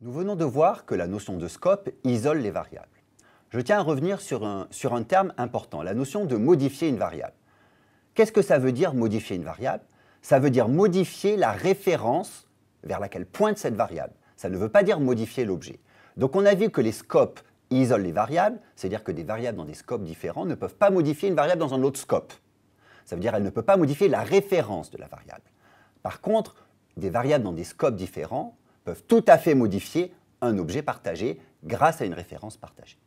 Nous venons de voir que la notion de scope isole les variables. Je tiens à revenir sur un, terme important, la notion de modifier une variable. Qu'est-ce que ça veut dire modifier une variable Ça veut dire modifier la référence vers laquelle pointe cette variable. Ça ne veut pas dire modifier l'objet. Donc on a vu que les scopes isolent les variables, c'est-à-dire que des variables dans des scopes différents ne peuvent pas modifier une variable dans un autre scope. Ça veut dire qu'elles ne peuvent pas modifier la référence de la variable. Par contre, des variables dans des scopes différents peuvent tout à fait modifier un objet partagé grâce à une référence partagée.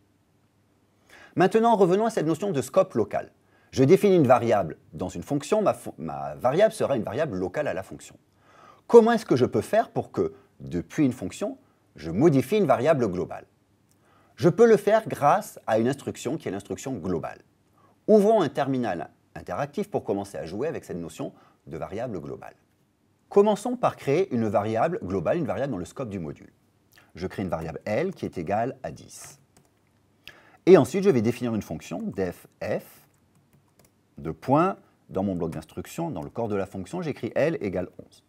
Maintenant, revenons à cette notion de scope local. Je définis une variable dans une fonction, ma, ma variable sera une variable locale à la fonction. Comment est-ce que je peux faire pour que, depuis une fonction, je modifie une variable globale Je peux le faire grâce à une instruction qui est l'instruction globale. Ouvrons un terminal interactif pour commencer à jouer avec cette notion de variable globale. Commençons par créer une variable globale, une variable dans le scope du module. Je crée une variable L qui est égale à 10. Et ensuite, je vais définir une fonction def f de point, Dans mon bloc d'instruction, dans le corps de la fonction, j'écris L égale 11.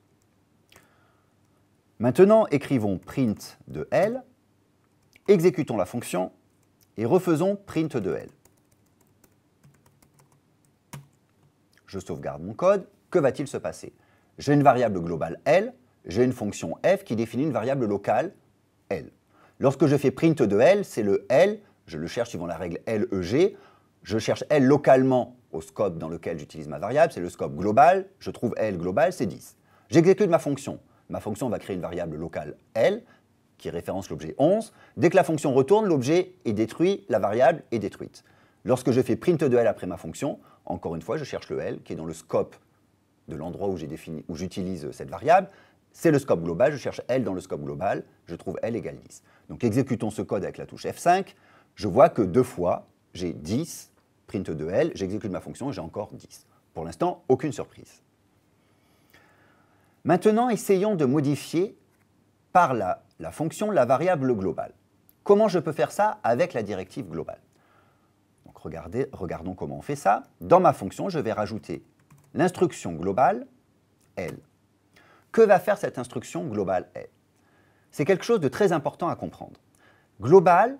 Maintenant, écrivons print de L, exécutons la fonction et refaisons print de L. Je sauvegarde mon code. Que va-t-il se passer j'ai une variable globale L, j'ai une fonction f qui définit une variable locale L. Lorsque je fais print de L, c'est le L, je le cherche suivant la règle LEG, je cherche L localement au scope dans lequel j'utilise ma variable, c'est le scope global, je trouve L global, c'est 10. J'exécute ma fonction. Ma fonction va créer une variable locale L qui référence l'objet 11. Dès que la fonction retourne, l'objet est détruit, la variable est détruite. Lorsque je fais print de L après ma fonction, encore une fois, je cherche le L qui est dans le scope de l'endroit où j'ai défini, où j'utilise cette variable, c'est le scope global, je cherche L dans le scope global, je trouve L égale 10. Donc exécutons ce code avec la touche F5, je vois que deux fois, j'ai 10, print de L, j'exécute ma fonction j'ai encore 10. Pour l'instant, aucune surprise. Maintenant, essayons de modifier par la, fonction la variable globale. Comment je peux faire ça avec la directive globale regardons comment on fait ça. Dans ma fonction, je vais rajouter L'instruction globale, elle. Que va faire cette instruction globale, L C'est quelque chose de très important à comprendre. Global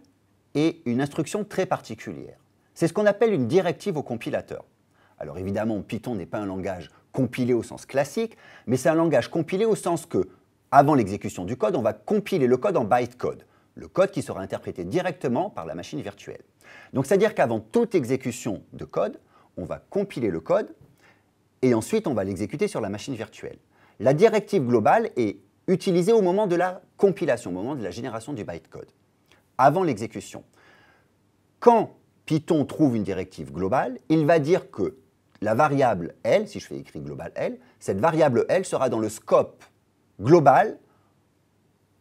est une instruction très particulière. C'est ce qu'on appelle une directive au compilateur. Alors évidemment, Python n'est pas un langage compilé au sens classique, mais c'est un langage compilé au sens que, avant l'exécution du code, on va compiler le code en bytecode, le code qui sera interprété directement par la machine virtuelle. Donc c'est-à-dire qu'avant toute exécution de code, on va compiler le code et ensuite on va l'exécuter sur la machine virtuelle. La directive globale est utilisée au moment de la compilation, au moment de la génération du bytecode, avant l'exécution. Quand Python trouve une directive globale, il va dire que la variable L, si je fais écrit global L, cette variable L sera dans le scope global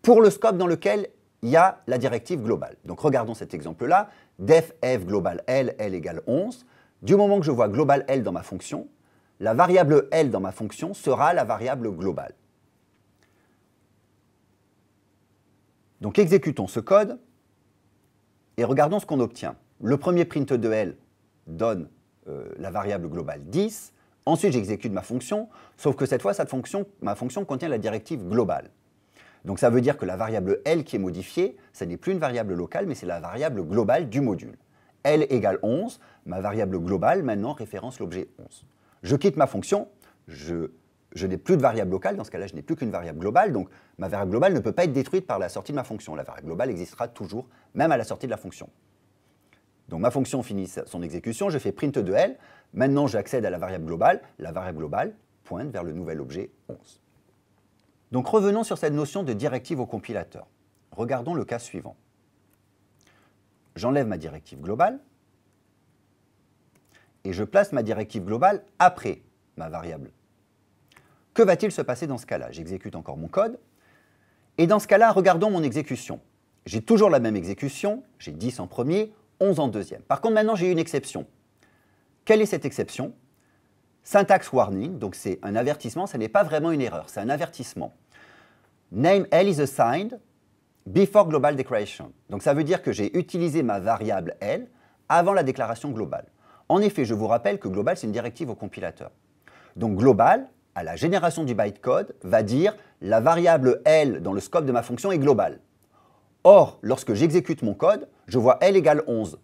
pour le scope dans lequel il y a la directive globale. Donc regardons cet exemple-là, def f global L, L égale 11. Du moment que je vois global L dans ma fonction, la variable L dans ma fonction sera la variable globale. Donc exécutons ce code et regardons ce qu'on obtient. Le premier print de L donne euh, la variable globale 10. Ensuite, j'exécute ma fonction, sauf que cette fois, ma fonction contient la directive globale. Donc ça veut dire que la variable L qui est modifiée, ce n'est plus une variable locale, mais c'est la variable globale du module. L égale 11, ma variable globale maintenant référence l'objet 11. Je quitte ma fonction, je, n'ai plus de variable locale, dans ce cas-là, je n'ai plus qu'une variable globale, donc ma variable globale ne peut pas être détruite par la sortie de ma fonction. La variable globale existera toujours, même à la sortie de la fonction. Donc ma fonction finit son exécution, je fais print de L, maintenant j'accède à la variable globale, la variable globale pointe vers le nouvel objet 11. Donc revenons sur cette notion de directive au compilateur. Regardons le cas suivant. J'enlève ma directive globale, et je place ma directive globale après ma variable. Que va-t-il se passer dans ce cas-là J'exécute encore mon code. Et dans ce cas-là, regardons mon exécution. J'ai toujours la même exécution, j'ai 10 en premier, 11 en deuxième. Par contre, maintenant, j'ai une exception. Quelle est cette exception Syntax warning, donc c'est un avertissement, ce n'est pas vraiment une erreur, c'est un avertissement. Name L is assigned before global declaration. Donc ça veut dire que j'ai utilisé ma variable L avant la déclaration globale. En effet, je vous rappelle que global, c'est une directive au compilateur. Donc global, à la génération du bytecode, va dire la variable L dans le scope de ma fonction est globale. Or, lorsque j'exécute mon code, je vois L égale 11,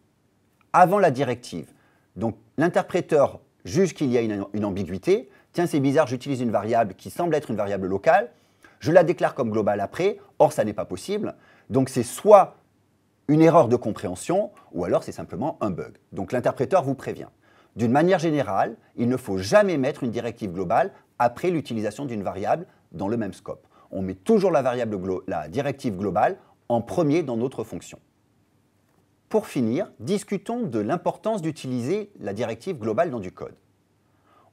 avant la directive. Donc l'interpréteur juge qu'il y a une, une ambiguïté. Tiens, c'est bizarre, j'utilise une variable qui semble être une variable locale. Je la déclare comme globale après, or ça n'est pas possible. Donc c'est soit une erreur de compréhension ou alors c'est simplement un bug. Donc l'interpréteur vous prévient. D'une manière générale, il ne faut jamais mettre une directive globale après l'utilisation d'une variable dans le même scope. On met toujours la, directive globale en premier dans notre fonction. Pour finir, discutons de l'importance d'utiliser la directive globale dans du code.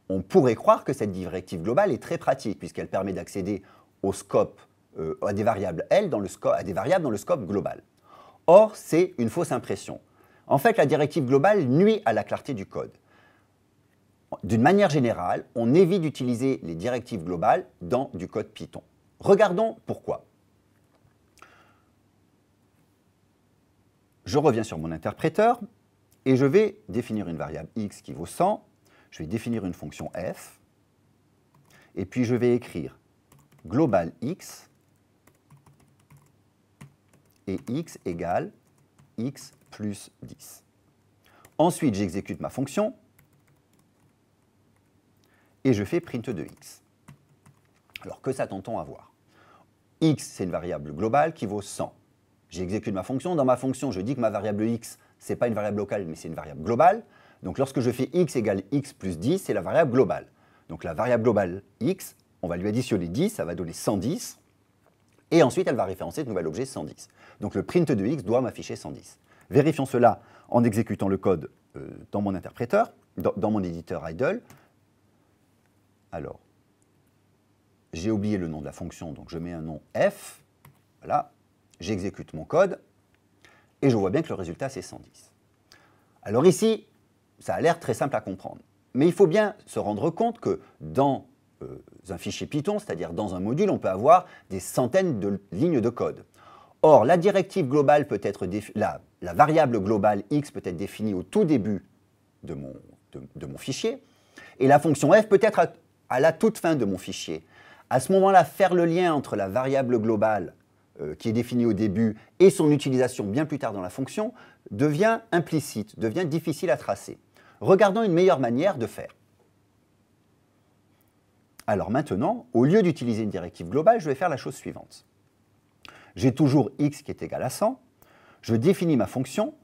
On pourrait croire que cette directive globale est très pratique puisqu'elle permet d'accéder au scope, euh, à, des variables L dans le scope, à des variables dans le scope global. Or, c'est une fausse impression. En fait, la directive globale nuit à la clarté du code. D'une manière générale, on évite d'utiliser les directives globales dans du code Python. Regardons pourquoi. Je reviens sur mon interpréteur et je vais définir une variable x qui vaut 100. Je vais définir une fonction f. Et puis je vais écrire global x et x égale x plus 10. Ensuite, j'exécute ma fonction et je fais print de x. Alors que s'attend-on à voir x, c'est une variable globale qui vaut 100. J'exécute ma fonction. Dans ma fonction, je dis que ma variable x, ce n'est pas une variable locale, mais c'est une variable globale. Donc lorsque je fais x égale x plus 10, c'est la variable globale. Donc la variable globale x, on va lui additionner 10, ça va donner 110. Et ensuite, elle va référencer le nouvel objet 110. Donc le print de x doit m'afficher 110. Vérifions cela en exécutant le code euh, dans mon interpréteur, dans, mon éditeur idle. Alors, j'ai oublié le nom de la fonction, donc je mets un nom f. Voilà, j'exécute mon code et je vois bien que le résultat c'est 110. Alors ici, ça a l'air très simple à comprendre. Mais il faut bien se rendre compte que dans euh, un fichier Python, c'est-à-dire dans un module, on peut avoir des centaines de lignes de code. Or, la directive globale peut être la, variable globale x peut être définie au tout début de mon, fichier, et la fonction f peut être à, la toute fin de mon fichier. À ce moment-là, faire le lien entre la variable globale euh, qui est définie au début et son utilisation bien plus tard dans la fonction devient implicite, devient difficile à tracer. Regardons une meilleure manière de faire. Alors maintenant, au lieu d'utiliser une directive globale, je vais faire la chose suivante. J'ai toujours x qui est égal à 100. Je définis ma fonction,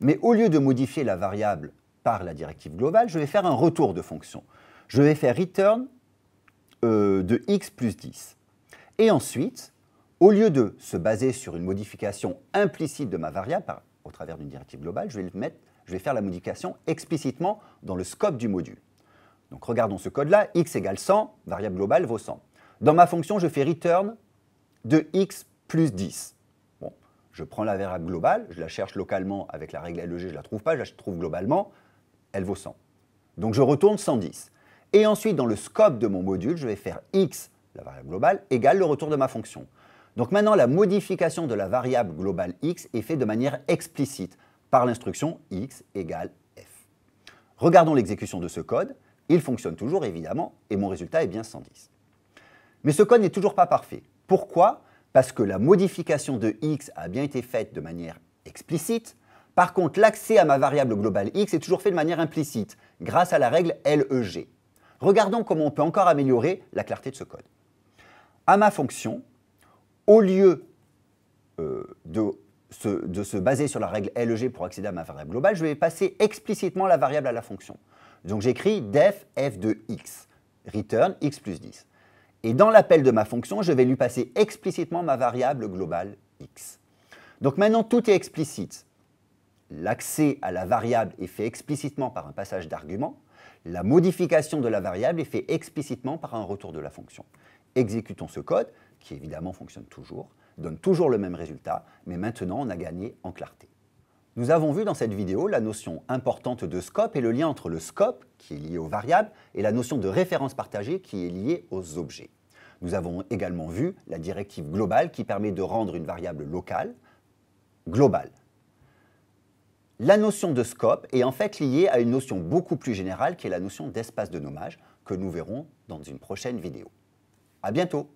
mais au lieu de modifier la variable par la directive globale, je vais faire un retour de fonction. Je vais faire return euh, de x plus 10. Et ensuite, au lieu de se baser sur une modification implicite de ma variable au travers d'une directive globale, je vais, je vais faire la modification explicitement dans le scope du module. Donc regardons ce code-là, x égale 100, variable globale vaut 100. Dans ma fonction, je fais return de x plus 10. Bon, je prends la variable globale, je la cherche localement avec la règle LEG, je ne la trouve pas, je la trouve globalement, elle vaut 100. Donc je retourne 110. Et ensuite, dans le scope de mon module, je vais faire x, la variable globale, égale le retour de ma fonction. Donc maintenant, la modification de la variable globale x est faite de manière explicite par l'instruction x égale f. Regardons l'exécution de ce code. Il fonctionne toujours, évidemment, et mon résultat est bien 110. Mais ce code n'est toujours pas parfait. Pourquoi Parce que la modification de x a bien été faite de manière explicite. Par contre, l'accès à ma variable globale x est toujours fait de manière implicite, grâce à la règle LEG. Regardons comment on peut encore améliorer la clarté de ce code. À ma fonction, au lieu euh, de, se, de, se, baser sur la règle LEG pour accéder à ma variable globale, je vais passer explicitement la variable à la fonction. Donc j'écris def f de x, return x plus 10. Et dans l'appel de ma fonction, je vais lui passer explicitement ma variable globale x. Donc maintenant, tout est explicite. L'accès à la variable est fait explicitement par un passage d'argument. La modification de la variable est faite explicitement par un retour de la fonction. Exécutons ce code, qui évidemment fonctionne toujours, donne toujours le même résultat, mais maintenant on a gagné en clarté. Nous avons vu dans cette vidéo la notion importante de scope et le lien entre le scope, qui est lié aux variables, et la notion de référence partagée, qui est liée aux objets. Nous avons également vu la directive globale qui permet de rendre une variable locale globale. La notion de scope est en fait liée à une notion beaucoup plus générale qui est la notion d'espace de nommage que nous verrons dans une prochaine vidéo. A bientôt